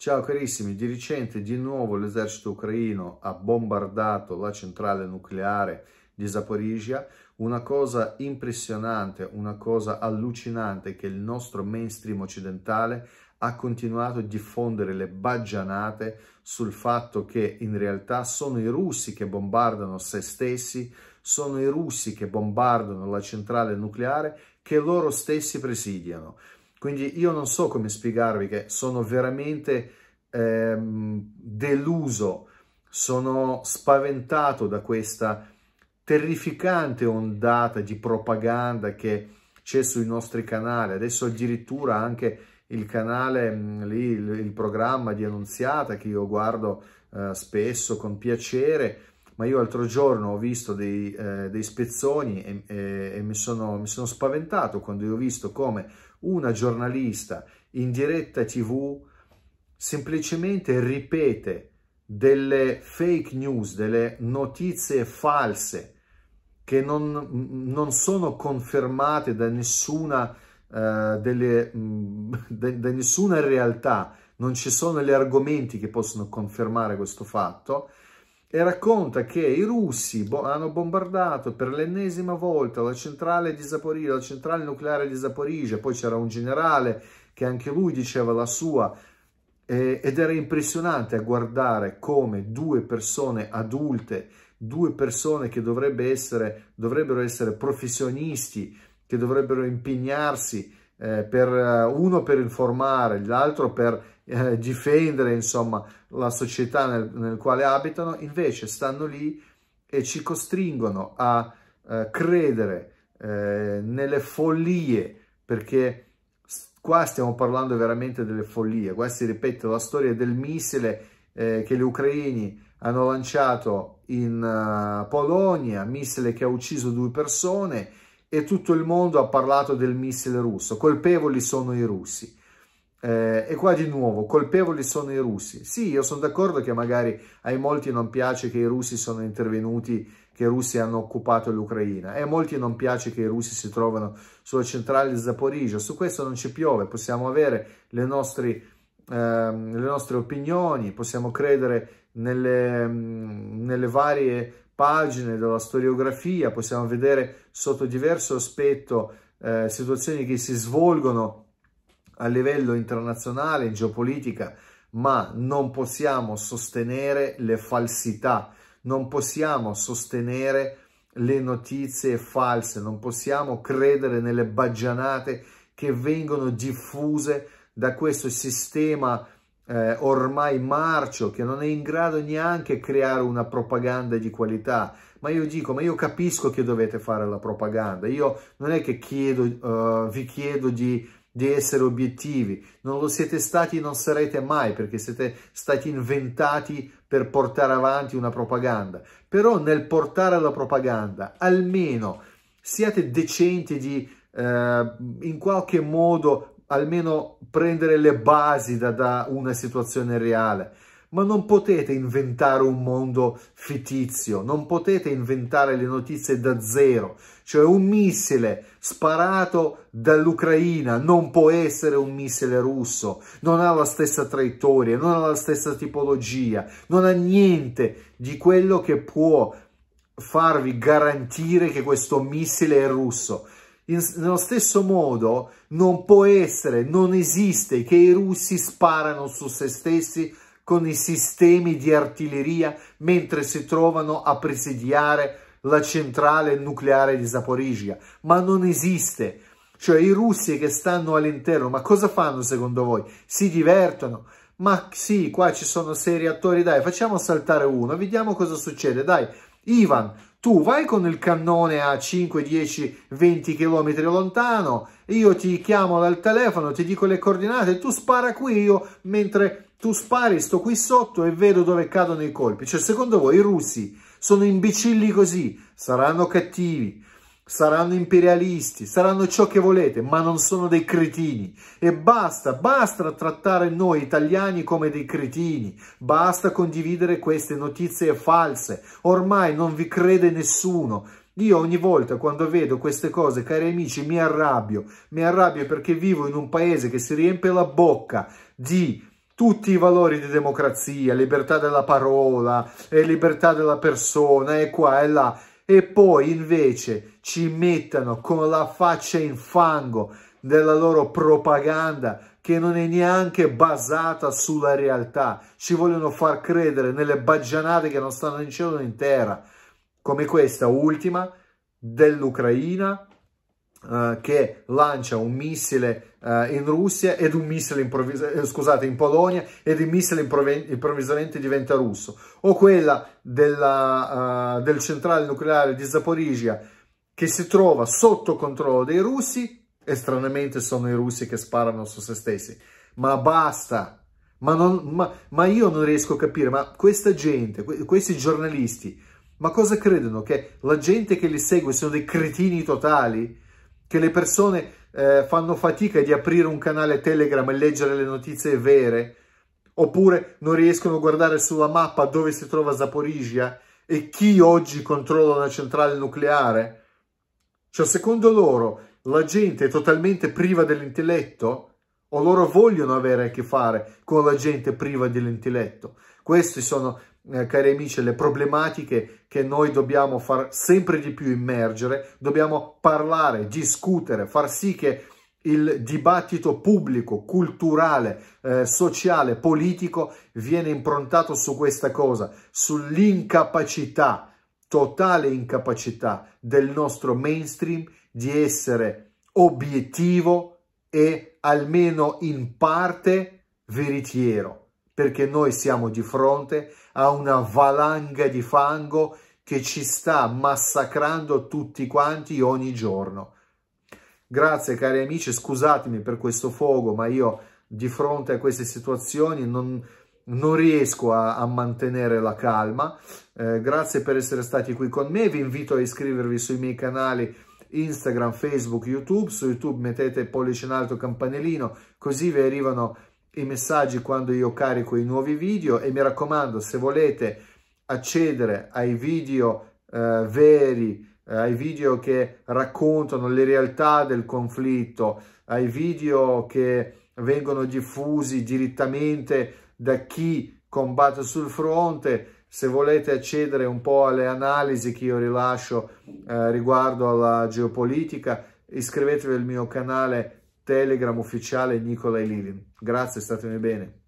Ciao carissimi, di recente di nuovo l'esercito ucraino ha bombardato la centrale nucleare di Zaporizhia. Una cosa impressionante, una cosa allucinante che il nostro mainstream occidentale ha continuato a diffondere le baggianate sul fatto che in realtà sono i russi che bombardano se stessi, sono i russi che bombardano la centrale nucleare che loro stessi presidiano. Quindi io non so come spiegarvi che sono veramente ehm, deluso, sono spaventato da questa terrificante ondata di propaganda che c'è sui nostri canali. Adesso addirittura anche il canale, mm, lì, il, programma di Annunziata che io guardo eh, spesso con piacere, ma io l'altro giorno ho visto dei, eh, dei spezzoni e, e, e mi, sono, mi sono spaventato quando ho visto come una giornalista in diretta tv semplicemente ripete delle fake news, delle notizie false che non, non sono confermate da nessuna, uh, delle, mm, de, da nessuna realtà, non ci sono gli argomenti che possono confermare questo fatto, e racconta che i russi bo hanno bombardato per l'ennesima volta la centrale di Zaporizia, la centrale nucleare di Zaporizia, poi c'era un generale che anche lui diceva la sua eh, ed era impressionante a guardare come due persone adulte, due persone che dovrebbe essere, dovrebbero essere professionisti, che dovrebbero impegnarsi eh, per, eh, uno per informare, l'altro per eh, difendere insomma, la società nel, nel, quale abitano, invece stanno lì e ci costringono a eh, credere eh, nelle follie, perché qua stiamo parlando veramente delle follie, qua si ripete la storia del missile eh, che gli ucraini hanno lanciato in uh, Polonia, missile che ha ucciso due persone, e tutto il mondo ha parlato del missile russo. Colpevoli sono i russi. Eh, e qua di nuovo, colpevoli sono i russi. Sì, io sono d'accordo che magari ai molti non piace che i russi sono intervenuti, che i russi hanno occupato l'Ucraina, e a molti non piace che i russi si trovano sulla centrale di Zaporizia. Su questo non ci piove, possiamo avere le, nostri, ehm, le nostre opinioni, possiamo credere nelle, mm, nelle varie pagine della storiografia, possiamo vedere sotto diverso aspetto eh, situazioni che si svolgono a livello internazionale, in geopolitica, ma non possiamo sostenere le falsità, non possiamo sostenere le notizie false, non possiamo credere nelle baggianate che vengono diffuse da questo sistema eh, ormai marcio che non è in grado neanche di creare una propaganda di qualità. Ma io dico, ma io capisco che dovete fare la propaganda, io non è che chiedo, uh, vi chiedo di di essere obiettivi, non lo siete stati e non sarete mai perché siete stati inventati per portare avanti una propaganda. Però nel portare la propaganda, almeno siate decenti di eh, in qualche modo almeno prendere le basi da, da una situazione reale ma non potete inventare un mondo fittizio, non potete inventare le notizie da zero, cioè un missile sparato dall'Ucraina non può essere un missile russo, non ha la stessa traiettoria, non ha la stessa tipologia, non ha niente di quello che può farvi garantire che questo missile è russo. In, nello stesso modo non può essere, non esiste che i russi sparano su se stessi con i sistemi di artiglieria mentre si trovano a presidiare la centrale nucleare di Zaporizia, ma non esiste. Cioè i russi che stanno all'interno, ma cosa fanno secondo voi? Si divertono? Ma sì, qua ci sono sei reattori, dai, facciamo saltare uno, vediamo cosa succede, dai. Ivan, tu vai con il cannone a 5, 10, 20 km lontano, io ti chiamo dal telefono, ti dico le coordinate, tu spara qui, io mentre tu spari, sto qui sotto e vedo dove cadono i colpi. Cioè, secondo voi i russi sono imbecilli così? Saranno cattivi, saranno imperialisti, saranno ciò che volete, ma non sono dei cretini. E basta, basta trattare noi italiani come dei cretini, basta condividere queste notizie false, ormai non vi crede nessuno. Io ogni volta quando vedo queste cose, cari amici, mi arrabbio, mi arrabbio perché vivo in un paese che si riempie la bocca di tutti i valori di democrazia, libertà della parola, e libertà della persona, e qua e là, e poi invece ci mettono con la faccia in fango della loro propaganda che non è neanche basata sulla realtà. Ci vogliono far credere nelle baggianate che non stanno in cielo né in terra, come questa ultima dell'Ucraina Uh, che lancia un missile uh, in Russia ed un missile improvvisamente, eh, scusate, in Polonia ed il missile improvvisamente diventa russo, o quella della, uh, del centrale nucleare di Zaporizhia che si trova sotto controllo dei russi e stranamente sono i russi che sparano su se stessi. Ma basta! Ma, non, ma, ma io non riesco a capire, ma questa gente, questi giornalisti, ma cosa credono? Che la gente che li segue sono dei cretini totali? che le persone eh, fanno fatica di aprire un canale Telegram e leggere le notizie vere, oppure non riescono a guardare sulla mappa dove si trova Zaporizhia e chi oggi controlla una centrale nucleare. Cioè, secondo loro, la gente è totalmente priva dell'intelletto o loro vogliono avere a che fare con la gente priva dell'intelletto? Questi sono eh, cari amici, le problematiche che noi dobbiamo far sempre di più immergere, dobbiamo parlare, discutere, far sì che il dibattito pubblico, culturale, eh, sociale, politico viene improntato su questa cosa, sull'incapacità, totale incapacità del nostro mainstream di essere obiettivo e almeno in parte veritiero perché noi siamo di fronte a una valanga di fango che ci sta massacrando tutti quanti ogni giorno. Grazie cari amici, scusatemi per questo fuoco, ma io di fronte a queste situazioni non, non riesco a, a, mantenere la calma. Eh, grazie per essere stati qui con me, vi invito a iscrivervi sui miei canali Instagram, Facebook, YouTube. Su YouTube mettete pollice in alto campanellino, così vi arrivano i messaggi quando io carico i nuovi video e mi raccomando se volete accedere ai video eh, veri, eh, ai video che raccontano le realtà del conflitto, ai video che vengono diffusi direttamente da chi combatte sul fronte, se volete accedere un po' alle analisi che io rilascio eh, riguardo alla geopolitica, iscrivetevi al mio canale Telegram ufficiale Nicolai Lilin. Grazie, statemi bene.